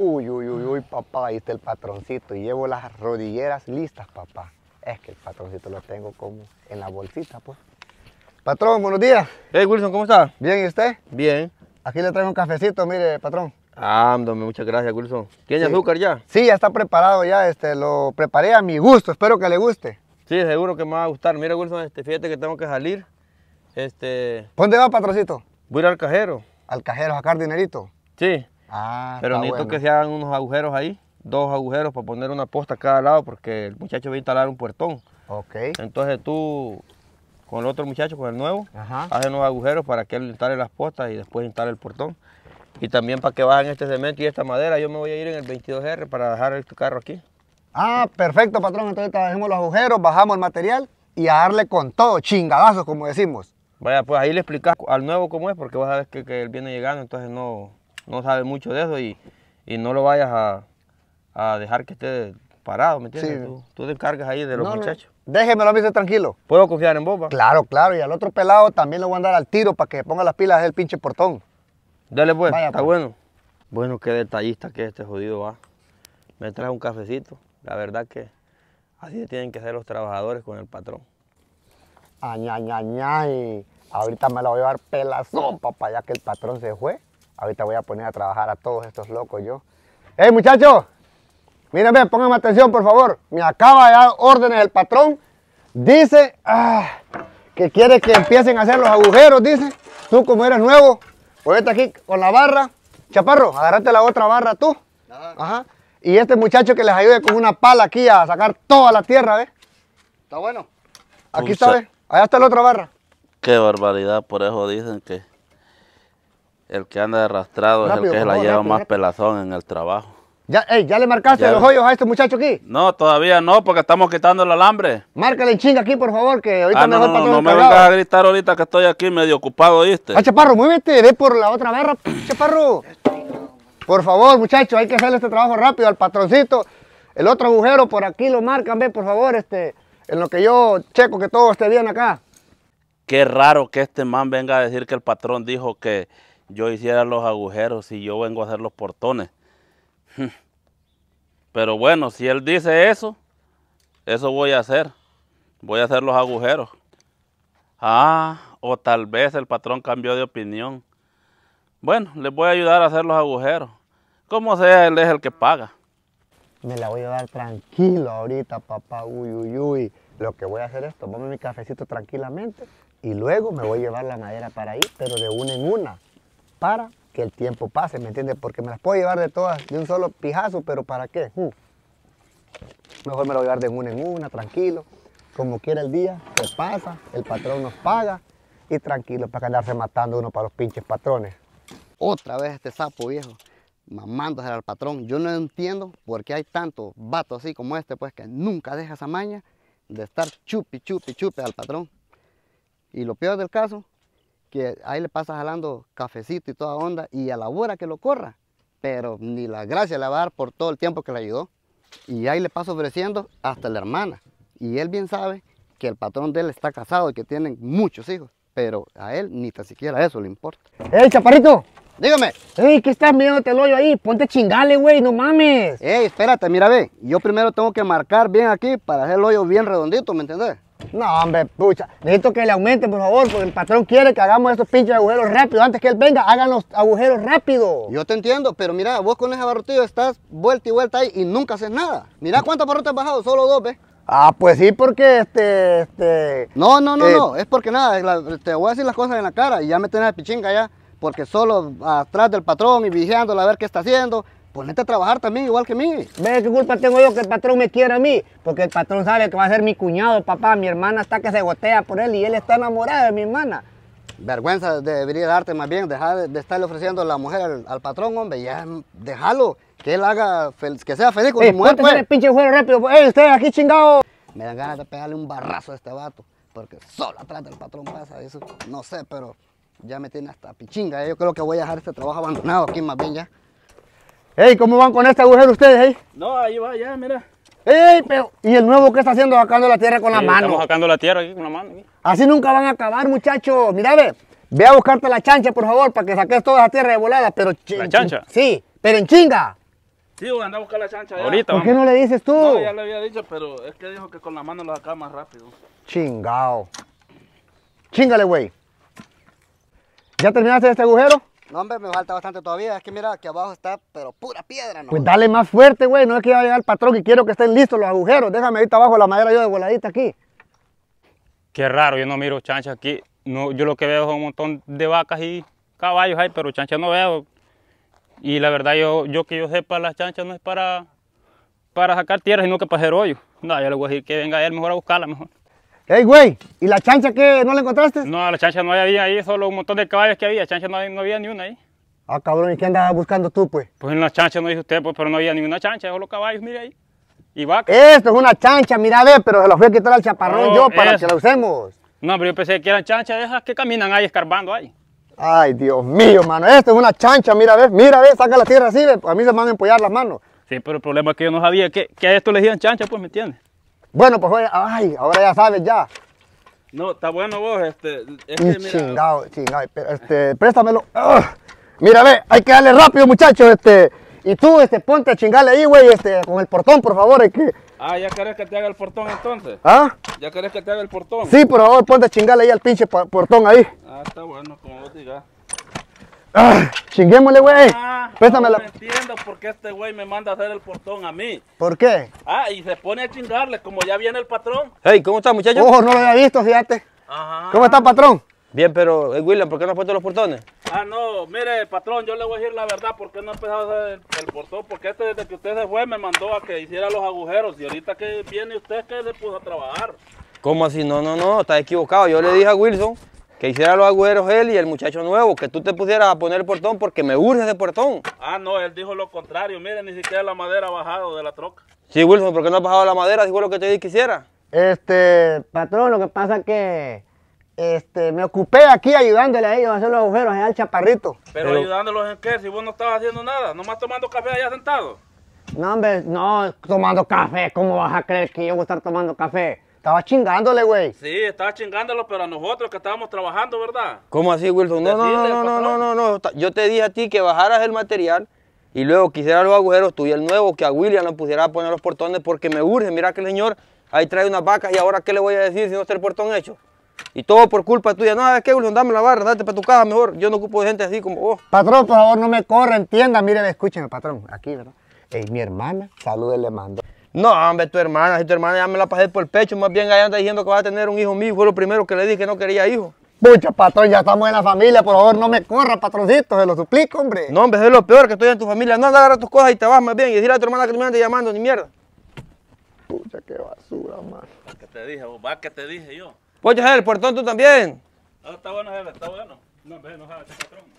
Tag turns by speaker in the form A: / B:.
A: Uy, uy, uy, uy, papá, ahí está el patroncito. Y llevo las rodilleras listas, papá. Es que el patroncito lo tengo como en la bolsita, pues. Patrón, buenos días. Hey, Wilson, ¿cómo
B: está? Bien, ¿y usted? Bien.
A: Aquí le traigo un cafecito, mire, patrón.
B: Ah, dame muchas gracias,
A: Wilson. ¿Tiene azúcar ya? Sí, ya está preparado ya, este, lo preparé a mi gusto, espero que le guste.
B: Sí, seguro que me va a gustar. Mira, Wilson, este, fíjate que tengo que salir. Este...
A: ¿Dónde va, patroncito? Voy al cajero. ¿Al cajero a sacar dinerito? Sí. Ah, Pero necesito que
B: se hagan unos agujeros ahí, dos agujeros para poner una posta a cada lado porque el muchacho va a instalar un puertón. Ok. Entonces tú con el otro muchacho, con el nuevo, hacen unos agujeros para que él instale las postas y después instale el portón. Y también para que bajen este cemento y esta madera, yo me voy a ir en el 22R para dejar este carro aquí.
A: Ah, perfecto, patrón. Entonces trabajemos los agujeros, bajamos el material y a darle con todo, chingadazos, como decimos.
B: Vaya, pues ahí le explicas al nuevo cómo es, porque vas a ver que él viene llegando, entonces no, no sabe mucho de eso y, y no
A: lo vayas a, dejar que esté parado, ¿me entiendes? Tú, te encargas ahí de los muchachos. No. Déjemelo a mí, tranquilo. ¿Puedo confiar en vos, Claro, claro. Y al otro pelado también lo voy a dar al tiro para que ponga las pilas del pinche portón.
B: Dale pues, está pues. bueno. Bueno, qué detallista que este jodido va. Me trae un cafecito. La verdad que así tienen que ser los
A: trabajadores con el patrón. y Ahorita me la voy a dar pelazón, papá, ya que el patrón se fue. Ahorita voy a poner a trabajar a todos estos locos yo. ¡Hey, muchachos! Mírenme, pónganme atención, por favor. Me acaba de dar órdenes el patrón. Dice ah, que quiere que empiecen a hacer los agujeros, dice. Tú, como eres nuevo, ponete aquí con la barra. Chaparro, agarrate la otra barra tú. Ajá. Y este muchacho que les ayude con una pala aquí a sacar toda la tierra, ¿ves? Está bueno.
C: Aquí está, ¿ves? Allá
A: está la otra barra.
C: Qué barbaridad, por eso dicen que... El que anda arrastrado es el que la lleva más pelazón en el trabajo.
A: ¿Ya, ¿ya le marcaste los hoyos a este muchacho aquí?
C: No, todavía no, porque estamos quitando el alambre.
A: Márcale en chinga aquí, por favor, que ahorita ah, mejor no, no, me vengas
C: a gritar ahorita que estoy aquí medio ocupado, ¿viste? Ah,
A: chaparro, muévete, ve por la otra barra, chaparro. Por favor, muchacho hay que hacerle este trabajo rápido al patroncito. El otro agujero por aquí lo marcan, ve, por favor, este, en lo que yo checo que todo esté bien acá.
C: Qué raro que este man venga a decir que el patrón dijo que yo hiciera los agujeros y yo vengo a hacer los portones. Pero bueno, si él dice eso, eso voy a hacer. Voy a hacer los agujeros. Ah, o tal vez el patrón cambió de opinión. Bueno, les voy a ayudar a hacer los agujeros. Como sea, él es el que paga.
A: Me la voy a dar tranquilo ahorita, papá. Uy, uy, uy. Lo que voy a hacer es tomarme mi cafecito tranquilamente y luego me voy a llevar la madera para ahí, pero de una en una para que el tiempo pase, ¿me entiendes? Porque me las puedo llevar de todas de un solo pijazo, pero ¿para qué? Uh. Mejor me lo voy a llevar de una en una, tranquilo. Como quiera el día, se pasa, el patrón nos paga y tranquilo para quedarse matando uno para los pinches patrones. Otra vez este sapo viejo mamándose al patrón. Yo no entiendo por qué hay tantos vatos así como este, pues que nunca deja esa maña de estar chupi, chupi, chupi al patrón. Y lo peor del caso que ahí le pasa jalando cafecito y toda onda y a la hora que lo corra. Pero ni la gracia le va a dar por todo el tiempo que le ayudó. Y ahí le pasa ofreciendo hasta la hermana. Y él bien sabe que el patrón de él está casado y que tienen muchos hijos. Pero a él ni tan siquiera eso le importa. ¡Ey, chaparrito! Dígame. Ey, ¿qué estás te el hoyo ahí? Ponte chingale, güey, no mames. Ey, espérate, mira, ve. Yo primero tengo que marcar bien aquí para hacer el hoyo bien redondito, ¿me entendés? No, hombre, pucha. Necesito que le aumente, por favor, porque el patrón quiere que hagamos esos pinches agujeros rápido. Antes que él venga, hagan los agujeros rápido. Yo te entiendo, pero mira, vos con ese abarrotillo estás vuelta y vuelta ahí y nunca haces nada. Mira cuántos barrotas has bajado, solo dos, ¿ves? Ah, pues sí, porque este, este... No, no, no, eh, no, es porque nada, te voy a decir las cosas en la cara y ya me tenés de pichinga ya, porque solo atrás del patrón y vigiándolo a ver qué está haciendo, ponete a trabajar también, igual que mí. Ve, qué culpa tengo yo que el patrón me quiera a mí. Porque el patrón sabe que va a ser mi cuñado, papá. Mi hermana está que se gotea por él y él está enamorado de mi hermana. Vergüenza debería darte más bien, dejar de estarle ofreciendo la mujer al, patrón, hombre. Ya, déjalo, que él haga, que sea feliz con eh, su mujer. Pues. el pinche juego rápido. Pues. Eh, usted aquí chingado. Me dan ganas de pegarle un barrazo a este vato. Porque solo atrás del patrón pasa eso. No sé, pero ya me tiene hasta pichinga. Eh. Yo creo que voy a dejar este trabajo abandonado aquí más bien ya. Ey, ¿cómo van con este agujero ustedes, ahí?
D: No, ahí va, ya, mira.
A: Ey, pero, ¿y el nuevo qué está haciendo? Sacando la tierra
D: con la mano. Estamos sacando la tierra aquí con la mano.
A: Así nunca van a acabar, muchachos. Mira, ve, ve a buscarte la chancha, por favor, para que saques toda la tierra de volada, pero... ¿La chancha? Sí, pero en chinga.
C: Sí, voy a a buscar la chancha Ahorita, ¿Por qué no le dices tú? ya le había dicho, pero es que dijo que con la mano lo sacaba más rápido.
A: Chingao. Chingale, güey. ¿Ya terminaste este agujero? No, hombre, me falta bastante todavía. Es que mira, aquí abajo está, pero pura piedra, ¿no? Pues dale más fuerte, güey. No es que vaya llegar el patrón y quiero que estén listos los agujeros. Déjame ir abajo la madera yo de voladita aquí.
D: Qué raro, yo no miro chancha aquí. No, yo lo que veo es un montón de vacas y caballos ahí, pero chancha no veo. Y la verdad, yo, yo que yo sé para las chanchas no es para, para sacar tierra, sino que para hacer hoyo. No, yo le voy a decir que venga él mejor a buscarla, mejor.
A: Ey, güey, ¿y la chancha que ¿No la encontraste?
D: No, la chancha no había ahí, solo un montón de caballos que había, chancha no había, ni una ahí.
A: Ah, cabrón, ¿y qué andabas buscando tú, pues?
D: Pues en la chancha no dice usted, pues, pero no había ninguna chancha, solo caballos, mire ahí. Y vacas.
A: Esto es una chancha, mira, ver, pero se la fui a quitar al chaparrón yo oh, para que la usemos.
D: No, pero yo pensé que eran chanchas esas que caminan ahí escarbando ahí.
A: Ay, Dios mío, mano, esto es una chancha, mira, ve, mira, ve, saca la tierra así, a mí se me van a empollar las
D: manos. Sí, pero el problema es que yo no sabía que, a esto le decían chancha, pues, ¿me entiendes? Bueno, pues güey, ay,
A: ahora ya sabes ya.
C: No,
D: está bueno vos, este. este que mira,
C: chingado, chingado,
A: este, préstamelo. Mira, ve, hay que darle rápido, muchachos, este. Y tú, este, ponte a chingarle ahí, güey, este, con el portón, por favor, que.
C: Ah, ¿ya querés que te haga el portón entonces? ¿Ah? ¿Ya querés que te haga el portón? Sí, por favor,
A: ponte a chingarle ahí al pinche portón ahí. Ah, está
C: bueno, como vos digas.
A: ¡Ah! ¡Chinguémosle, güey! Ah, No
C: entiendo por qué este güey me manda a hacer el portón a mí. ¿Por qué? Ah, y se pone a chingarle, como ya viene el patrón.
B: Hey, ¿cómo está muchacho? ¡Ojo! no lo
C: había visto, fíjate.
B: Ajá. ¿Cómo está, patrón? Bien, pero, eh, William, ¿por qué no ha puesto los portones? Ah,
C: no, mire, patrón, yo le voy a decir la verdad, ¿por qué no ha empezado a hacer el, portón? Porque este, desde que usted se fue, me mandó a que hiciera los agujeros, y ahorita que viene usted, que le puso a trabajar.
B: ¿Cómo así? No, no, no, está equivocado. Yo le dije a Wilson que hiciera los agüeros él y el muchacho nuevo, que tú te pusieras a poner el portón porque me urge ese portón.
C: Ah, no, él dijo lo contrario, mire, ni siquiera la madera ha bajado de la troca.
B: Sí, Wilson, ¿por qué no ha bajado la madera? Dijo lo que te dije quisiera.
A: Este, patrón, lo que pasa es que este, me ocupé aquí ayudándole a ellos a hacer los agujeros al chaparrito. Pero, Pero,
C: ayudándolos en qué, si vos no estabas haciendo nada, nomás tomando café allá sentado.
A: No, hombre, no, tomando café, ¿cómo vas a creer que yo voy a estar tomando café? Estaba chingándole, güey.
C: Sí, estaba chingándolo, pero a nosotros que estábamos trabajando, ¿verdad?
A: ¿Cómo así, Wilson?
B: No, no, no, no, no, Yo te dije a ti que bajaras el material y luego quisiera los agujeros tú y el nuevo, que a William le pusiera a poner los portones porque me urge. Mira que el señor ahí trae unas vacas y ahora qué le voy a decir si no está el portón hecho. Y todo por culpa tuya. No, es que Wilson, dame la barra, date para tu casa
A: mejor. Yo no ocupo de gente así como vos. Patrón, por favor, no me corra, entienda. Mire, escúcheme, patrón. Aquí, ¿verdad?
B: mi hermana, saludos le mando. No, hombre, tu hermana, si tu hermana ya me la pasé por el pecho, más bien allá anda diciendo que va a tener un hijo mío, fue lo primero que le dije que no quería hijo.
A: Pucha, patrón, ya estamos en la familia, por favor, no me corra, patroncito, se lo suplico, hombre. No, hombre, es lo peor que estoy en tu familia, no anda, agarrar tus cosas y te vas
B: más bien, y decirle a tu hermana que no me ande llamando, ni mierda.
A: Pucha, qué basura, más.
C: ¿Qué te dije vos? ¿Va que te dije yo?
B: Pucha, el portón tú también.
C: No, está bueno, jefe, está bueno. No, hombre, no, patrón.